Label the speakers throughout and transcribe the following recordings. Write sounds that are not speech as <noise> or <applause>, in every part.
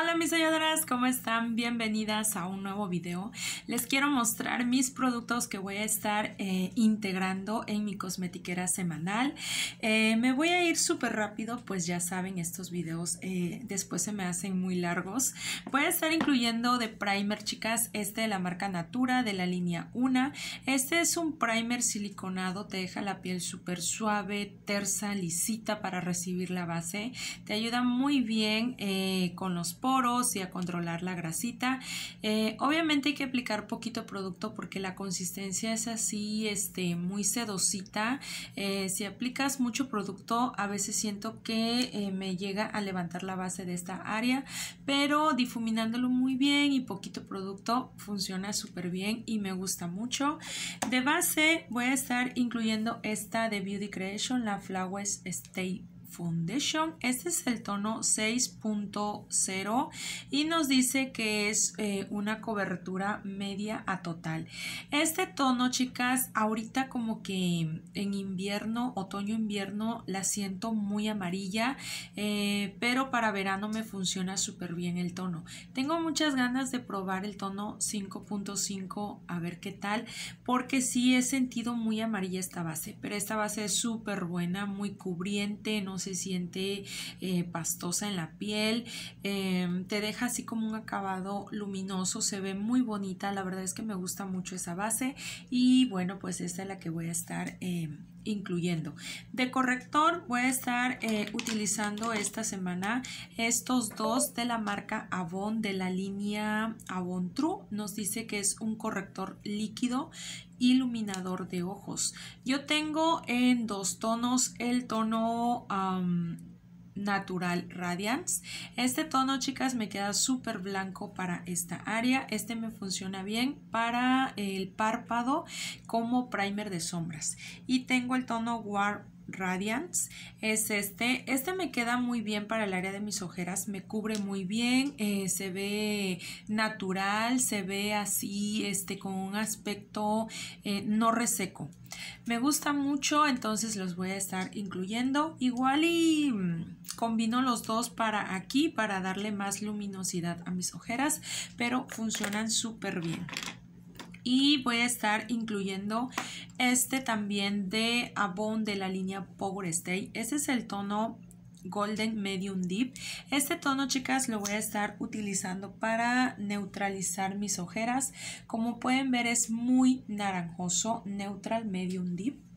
Speaker 1: Hola mis halladoras, ¿cómo están? Bienvenidas a un nuevo video. Les quiero mostrar mis productos que voy a estar eh, integrando en mi cosmetiquera semanal. Eh, me voy a ir súper rápido, pues ya saben, estos videos eh, después se me hacen muy largos. Voy a estar incluyendo de primer, chicas, este de la marca Natura, de la línea 1. Este es un primer siliconado, te deja la piel súper suave, tersa, lisita para recibir la base. Te ayuda muy bien con los y a controlar la grasita. Eh, obviamente hay que aplicar poquito producto porque la consistencia es así, este, muy sedosita. Eh, si aplicas mucho producto, a veces siento que eh, me llega a levantar la base de esta área, pero difuminándolo muy bien y poquito producto funciona súper bien y me gusta mucho. De base voy a estar incluyendo esta de Beauty Creation, la Flowers Stay Foundation. Este es el tono 6.0 y nos dice que es eh, una cobertura media a total. Este tono, chicas, ahorita como que en invierno, otoño-invierno, la siento muy amarilla, eh, pero para verano me funciona súper bien el tono. Tengo muchas ganas de probar el tono 5.5 a ver qué tal, porque sí he sentido muy amarilla esta base, pero esta base es súper buena, muy cubriente, no se siente eh, pastosa en la piel, em, te deja así como un acabado luminoso, se ve muy bonita, la verdad es que me gusta mucho esa base y bueno, pues esta es la que voy a estar... Em, incluyendo. De corrector voy a estar eh, utilizando esta semana estos dos de la marca Avon de la línea Avon True. Nos dice que es un corrector líquido iluminador de ojos. Yo tengo en dos tonos el tono Natural Radiance. Este tono, chicas, me queda súper blanco para esta área. Este me funciona bien para el párpado como primer de sombras. Y tengo el tono Warm Radiance es este. Este me queda muy bien para el área de mis ojeras, me cubre muy bien, eh, se ve natural, se ve así, este, con un aspecto eh, no reseco. Me gusta mucho, entonces los voy a estar incluyendo. Igual y mm, combino los dos para aquí, para darle más luminosidad a mis ojeras, pero funcionan súper bien y voy a estar incluyendo este también de Avon de la línea Power Stay. Este es el tono Golden Medium Deep. Este tono, chicas, lo voy a estar utilizando para neutralizar mis ojeras. Como pueden ver, es muy naranjoso, neutral medium deep.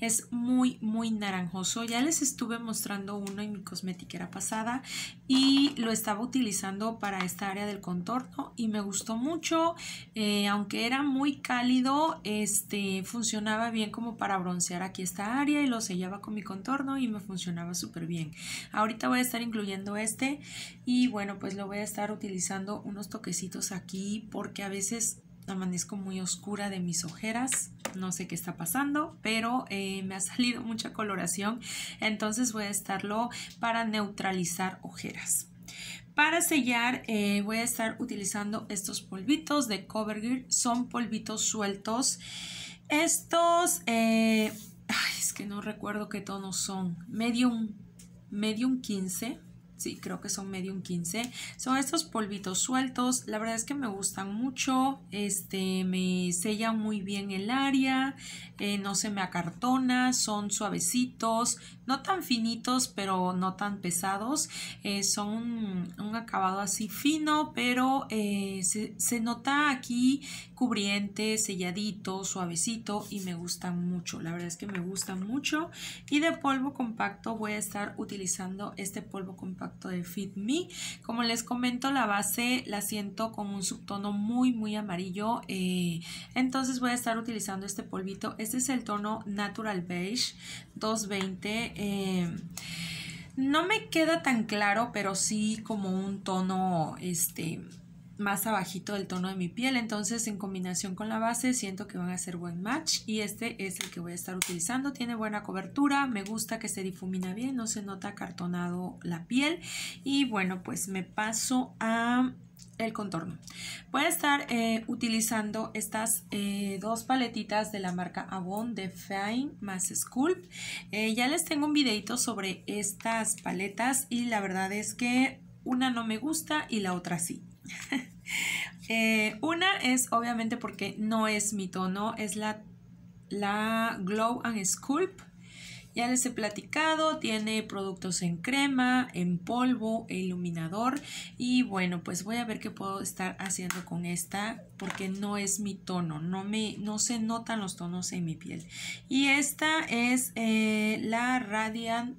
Speaker 1: Es muy, muy naranjoso. Ya les estuve mostrando uno en mi cosmetiquera pasada y lo estaba utilizando para esta área del contorno y me gustó mucho. Eh, aunque era muy cálido, este funcionaba bien como para broncear aquí esta área y lo sellaba con mi contorno y me funcionaba súper bien. Ahorita voy a estar incluyendo este y bueno, pues lo voy a estar utilizando unos toquecitos aquí porque a veces amanezco muy oscura de mis ojeras. No sé qué está pasando, pero eh, me ha <laughs> salido mucha coloración. Entonces voy a estarlo para neutralizar ojeras. Para sellar eh, voy a estar utilizando estos polvitos de Covergirl. Son polvitos sueltos. Estos, eh, es que no recuerdo qué tonos son. Medium, medium 15 Sí, creo que son medio un 15. Son estos polvitos sueltos. La verdad es que me gustan mucho. Este, me sella muy bien el área. Eh, no se me acartona. Son suavecitos. No tan finitos, pero no tan pesados. Eh, son un, acabado así fino, pero eh, se, se nota aquí cubriente, selladito, suavecito y me gustan mucho. La verdad es que me gustan mucho. Y de polvo compacto voy a estar utilizando este polvo compacto de Fit Me. Como les comento, la base la siento con un subtono muy, muy amarillo. Eh, entonces voy a estar utilizando este polvito. Este es el tono Natural Beige 220. Eh, no me queda tan claro, pero sí como un tono, este, más abajito del tono de mi piel. Entonces en combinación con la base siento que van a ser buen match y este es el que voy a estar utilizando. Tiene buena cobertura, me gusta que se difumina bien, no se nota acartonado la piel. Y bueno, pues me paso a el contorno. Voy a estar eh, utilizando estas eh, dos paletitas de la marca Avon de Fine Mass Sculpt. Eh, ya les tengo un videito sobre estas paletas y la verdad es que una no me gusta y la otra sí. <laughs> Eh, una es obviamente porque no es mi tono, es la, la Glow and Sculpt ya les he platicado, tiene productos en crema, en polvo e iluminador. Y bueno, pues voy a ver qué puedo estar haciendo con esta porque no es mi tono, no, me, no se notan los tonos en mi piel. Y esta es eh, la Radiant,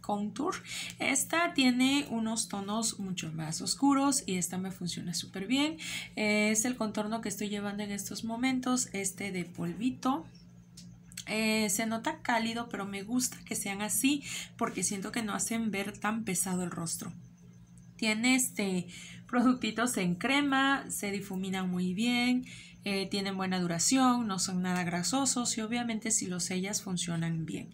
Speaker 1: Contour. Esta tiene unos tonos mucho más oscuros y esta me funciona súper bien. es el contorno que estoy llevando en estos momentos, este de polvito eh, se nota cálido, pero me gusta que sean así porque siento que no hacen ver tan pesado el rostro. Tiene este productitos en crema, se difumina muy bien, eh, tienen buena duración, no son nada grasosos y obviamente si los sellas funcionan bien.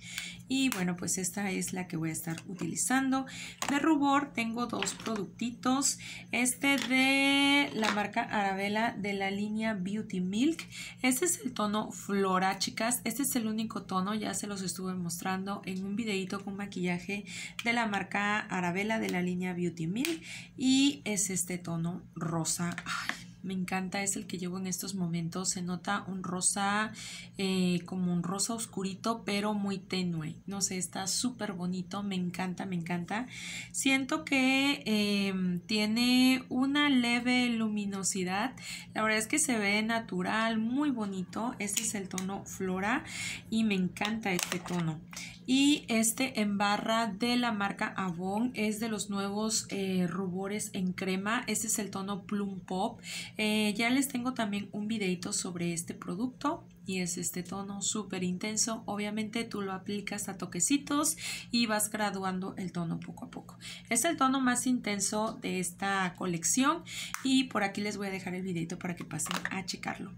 Speaker 1: Y bueno, pues esta es la que voy a estar utilizando. De rubor tengo dos productitos. Este de la marca Arabella de la línea Beauty Milk. Este es el tono Flora, chicas. Este es el único tono, ya se los estuve mostrando en un videito con maquillaje de la marca Arabella de la línea Beauty Milk. Y es este tono rosa. Ay, me encanta, es el que llevo en estos momentos. Se nota un rosa, eh, como un rosa oscurito, pero muy tenue. No sé, está súper bonito, me encanta, me encanta. Siento que em, tiene una leve luminosidad. La verdad es que se ve natural, muy bonito. ese es el tono flora y me encanta este tono. Y este en barra de la marca Avon es de los nuevos eh, rubores en crema. Este es el tono Plum Pop. Eh, ya les tengo también un videito sobre este producto y es este tono súper intenso. Obviamente tú lo aplicas a toquecitos y vas graduando el tono poco a poco. Es el tono más intenso de esta colección y por aquí les voy a dejar el videito para que pasen a checarlo.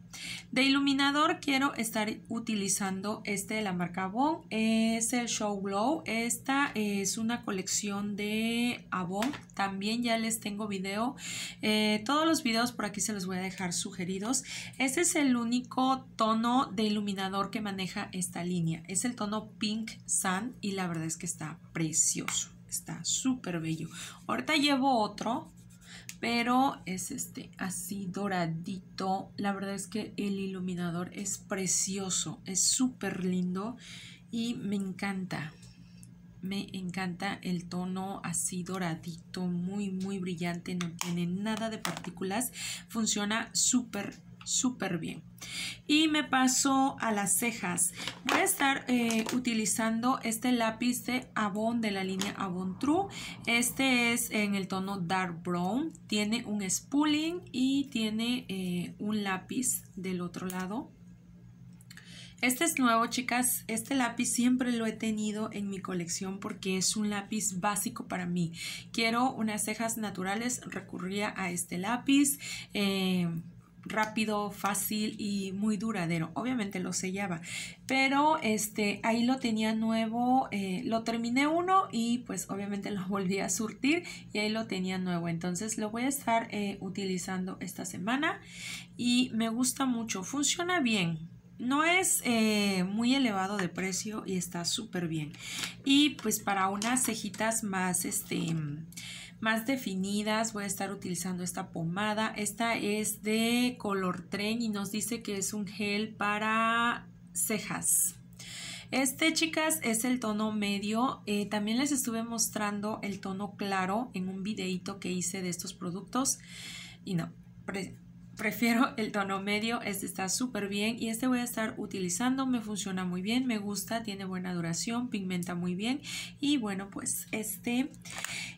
Speaker 1: De iluminador quiero estar utilizando este de la marca Avon, es el Show Glow. Esta es una colección de Avon, también ya les tengo video. Eh, todos los videos por aquí se los voy a dejar sugeridos. Este es el único tono de iluminador que maneja esta línea. Es el tono Pink Sun y la verdad es que está precioso. Está súper bello. Ahorita llevo otro, pero es este así doradito. La verdad es que el iluminador es precioso. Es súper lindo y me encanta. Me encanta el tono así doradito, muy, muy brillante. No tiene nada de partículas. Funciona súper súper bien. Y me paso a las cejas. Voy a estar eh, utilizando este lápiz de Avon de la línea Avon True. Este es en el tono Dark Brown. Tiene un spooling y tiene eh, un lápiz del otro lado. Este es nuevo, chicas. Este lápiz siempre lo he tenido en mi colección porque es un lápiz básico para mí. Quiero unas cejas naturales, recurría a este lápiz. Eh, rápido, fácil y muy duradero. Obviamente lo sellaba, pero este, ahí lo tenía nuevo, eh, lo terminé uno y pues obviamente lo <laughs> volví a surtir y ahí lo tenía nuevo. Entonces lo voy a estar eh, utilizando esta semana y me gusta mucho, funciona bien. No es eh, muy elevado de precio y está súper bien. Y pues para unas cejitas más, este, más definidas. Voy a estar utilizando esta pomada. Esta es de color tren y nos dice que es un gel para cejas. Este, chicas, es el tono medio. Eh, también les estuve mostrando el tono claro en un videito que hice de estos productos. Y no, prefiero el tono medio, este está súper bien y este voy a estar utilizando, me funciona muy bien, me gusta, tiene buena duración, pigmenta muy bien y bueno pues este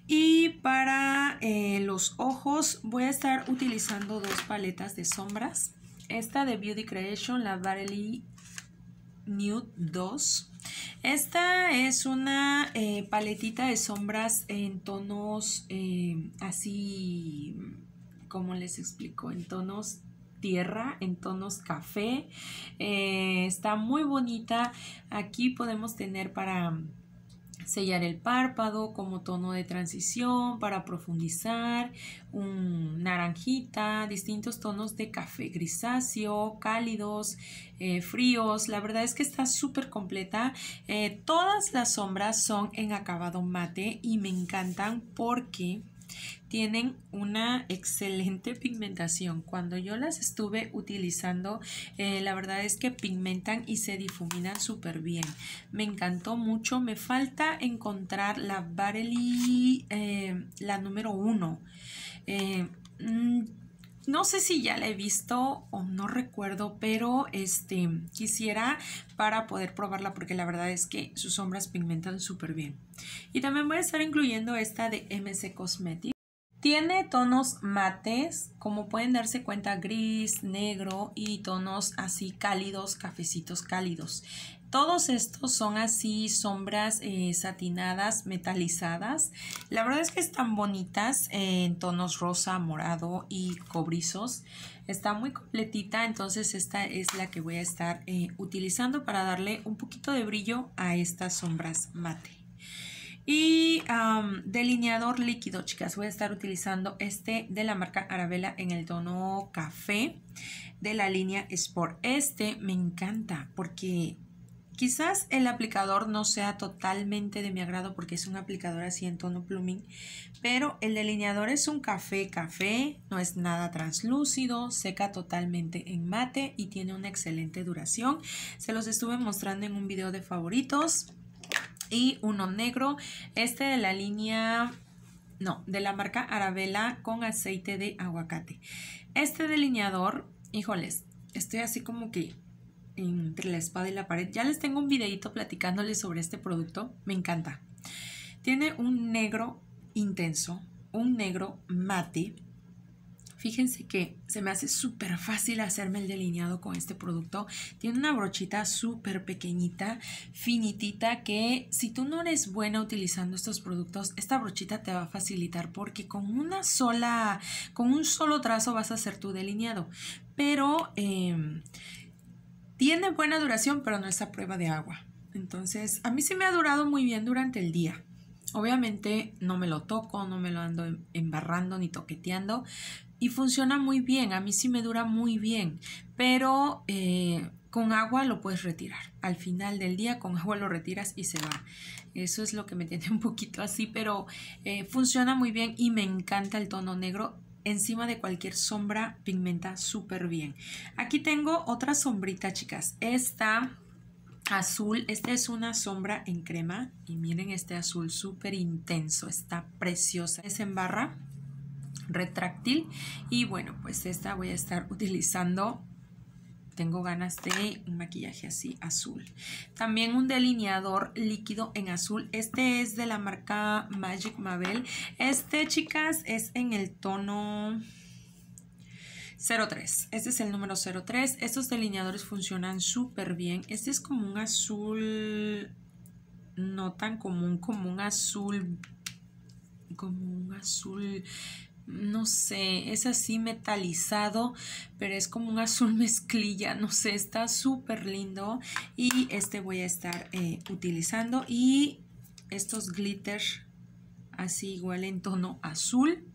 Speaker 1: y para eh, los ojos voy a estar utilizando dos paletas de sombras, esta de Beauty Creation, la Barely Nude 2 esta es una eh, paletita de sombras en tonos eh, así como les explico, en tonos tierra, en tonos café. Eh, está muy bonita. Aquí podemos tener para sellar el párpado como tono de transición, para profundizar, un naranjita, distintos tonos de café grisáceo, cálidos, eh, fríos. La verdad es que está súper completa. Eh, todas las sombras son en acabado mate y me encantan porque tienen una excelente pigmentación. Cuando yo las estuve utilizando, eh, la verdad es que pigmentan y se difuminan súper bien. Me encantó mucho. Me falta encontrar la Barely, eh, la número uno eh, mm, no sé si ya la he visto o no recuerdo, pero este quisiera para poder probarla porque la verdad es que sus sombras pigmentan súper bien. Y también voy a estar incluyendo esta de MC Cosmetics. Tiene tonos mates, como pueden darse cuenta, gris, negro y tonos así cálidos, cafecitos cálidos. Todos estos son así sombras eh, satinadas, metalizadas. La verdad es que están bonitas eh, en tonos rosa, morado y cobrizos. Está muy completita, entonces esta es la que voy a estar eh, utilizando para darle un poquito de brillo a estas sombras mate. Y delineador líquido, chicas. Voy a estar utilizando este de la marca Arabella en el tono café de la línea Sport. Este me encanta porque Quizás el aplicador no sea totalmente de mi agrado porque es un aplicador así en tono plumín, pero el delineador es un café café, no es nada translúcido, seca totalmente en mate y tiene una excelente duración. Se los estuve mostrando en un video de favoritos y uno negro, este de la línea no, de la marca Arabella con aceite de aguacate. Este delineador, híjoles, estoy así como que entre la espada y la pared. Ya les tengo un videito platicándoles sobre este producto, me encanta. Tiene un negro intenso, un negro mate. Fíjense que se me hace súper fácil hacerme el delineado con este producto. Tiene una brochita súper pequeñita, finitita, que si tú no eres buena utilizando estos productos, esta brochita te va a facilitar porque con una sola, con un solo trazo vas a hacer tu delineado. Pero em, tiene buena duración, pero no es a prueba de agua. Entonces, a mí sí me ha durado muy bien durante el día. Obviamente no me lo toco, no me lo ando em-, embarrando ni toqueteando. Y funciona muy bien, a mí sí me dura muy bien. Pero eh, con agua lo puedes retirar. Al final del día con agua lo retiras y se va. Eso es lo que me <laughs> tiene un poquito así, pero eh, funciona muy bien y me encanta el tono negro encima de cualquier sombra pigmenta súper bien. Aquí tengo otra sombrita, chicas. Esta azul, esta es una sombra en crema y miren este azul súper intenso, está preciosa. Es en barra retráctil y bueno, pues esta voy a estar utilizando tengo ganas de un maquillaje así azul. También un delineador líquido en azul. Este es de la marca Magic Mabel. Este, chicas, es en el tono... 03, este es el número 03, estos delineadores funcionan súper bien, este es como un azul no tan común como un azul como un azul no sé, es así metalizado, pero es como un azul <laughs> mezclilla, no sé, está súper lindo y este voy a estar eh, utilizando y estos glitter así igual en tono azul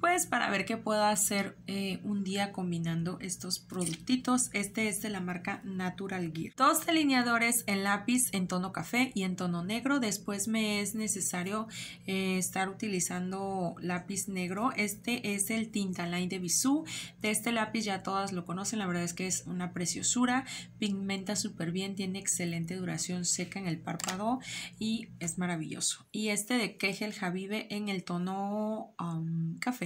Speaker 1: pues para ver qué puedo hacer eh, un día combinando estos productitos. Este es de la marca Natural Gear. Dos delineadores en lápiz en tono café y en tono negro. Después me es necesario eh, estar utilizando lápiz negro. Este es el Tintaline de Bisú. De este lápiz ya todas lo conocen. La verdad es que es una preciosura. Pigmenta súper bien. Tiene excelente duración seca en el párpado y es maravilloso. Y este de Kegel Javive en el tono um, café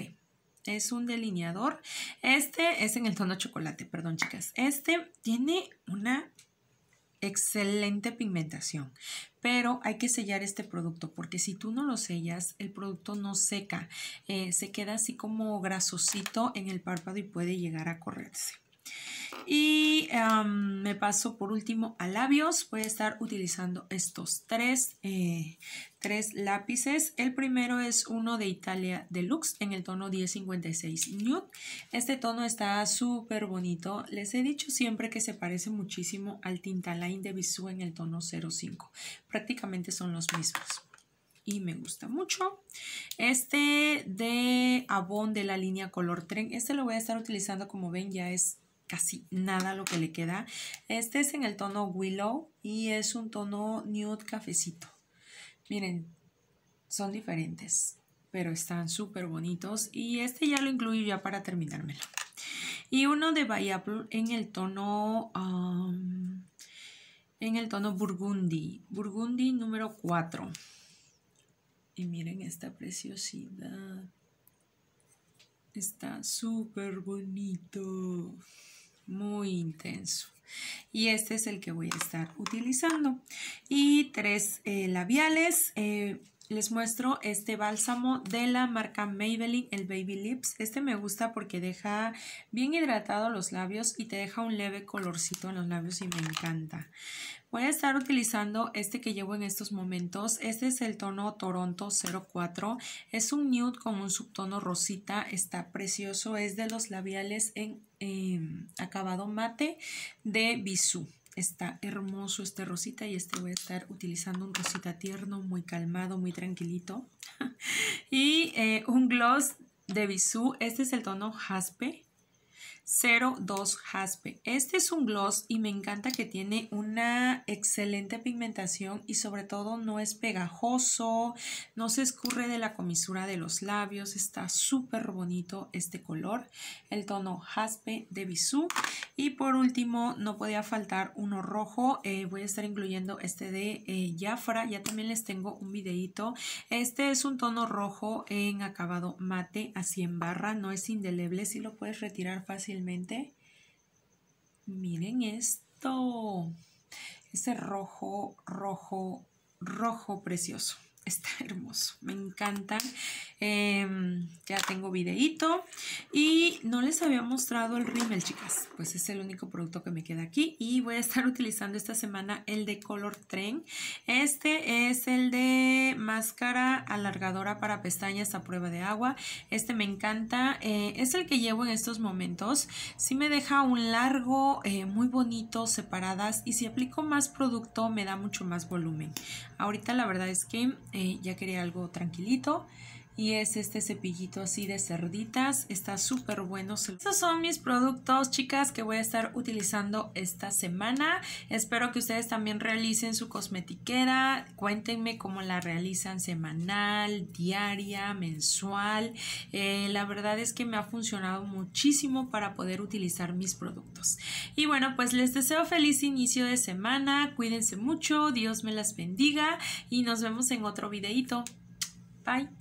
Speaker 1: es un delineador. Este es en el tono chocolate, perdón chicas. Este tiene una excelente pigmentación, pero hay que sellar este producto porque si tú no lo sellas, el producto no seca, eh, se queda así como grasosito en el párpado y puede llegar a correrse. Y em, me paso por último a labios. Voy a estar utilizando estos tres, eh, lápices. El primero es uno de Italia Deluxe en el tono 1056 Nude. Este tono está súper bonito. Les he dicho siempre que se parece muchísimo al Tintaline de Bisú en el tono 05. Prácticamente son los mismos y me gusta mucho. Este de Avon de la línea Color Tren, este lo voy a estar utilizando como ven ya es casi nada lo que le queda. Este es en el tono Willow y es un tono nude cafecito. Miren, son diferentes, pero están súper bonitos y este ya lo incluyo ya para terminármelo. Y uno de By Apple en el tono... Um, en el tono burgundy, burgundy número 4. Y miren esta preciosidad. Está súper bonito muy intenso. Y este es el que voy a estar utilizando. Y tres eh, labiales. Eh, les muestro este bálsamo de la marca Maybelline, el Baby Lips. Este me gusta porque deja bien hidratados los labios y te deja un leve colorcito en los labios y me encanta. Voy a estar utilizando este que llevo en estos momentos. Este es el tono Toronto 04. Es un nude con un subtono rosita. Está precioso. Es de los labiales en em, acabado mate de Bisú. Está hermoso este rosita y este voy a estar utilizando un rosita tierno, muy calmado, muy tranquilito. <laughs> y eh, un gloss de Bisú. Este es el tono Jaspe. 02 Jaspe. Este es un gloss y me encanta que tiene una excelente pigmentación y sobre todo no es pegajoso, no se escurre de la comisura de los labios, está súper bonito este color, el tono Jaspe de Bisú. Y por último, no podía faltar uno rojo, eh, voy a estar incluyendo este de eh, Jafra, ya también les tengo un videito. Este es un tono rojo en acabado mate así en barra, no es indeleble, si sí lo puedes retirar fácilmente Miren esto. Ese rojo, rojo, rojo precioso. Está <laughs> hermoso, me encanta em, ya tengo videito. Y no les había mostrado el rímel, chicas. Pues es el único producto que me queda aquí. Y voy a estar <laughs> utilizando esta semana el de Color Tren. Este es el de máscara alargadora para pestañas a prueba de agua. Este me encanta. Eh, es el que llevo en estos momentos. Sí me deja un largo, eh, muy bonito, separadas. Y si aplico más producto, me da mucho más volumen. Ahorita la verdad es que eh, ya quería algo tranquilito y es este cepillito así de cerditas. Está súper bueno. Estos son mis productos, chicas, que voy a estar utilizando esta semana. Espero que ustedes también realicen su cosmetiquera. Cuéntenme cómo la realizan semanal, diaria, mensual. Eh, la verdad es que me ha funcionado muchísimo para poder utilizar mis productos. Y bueno, pues les deseo feliz inicio de semana. Cuídense mucho. Dios me las bendiga. Y nos vemos en otro videito. Bye.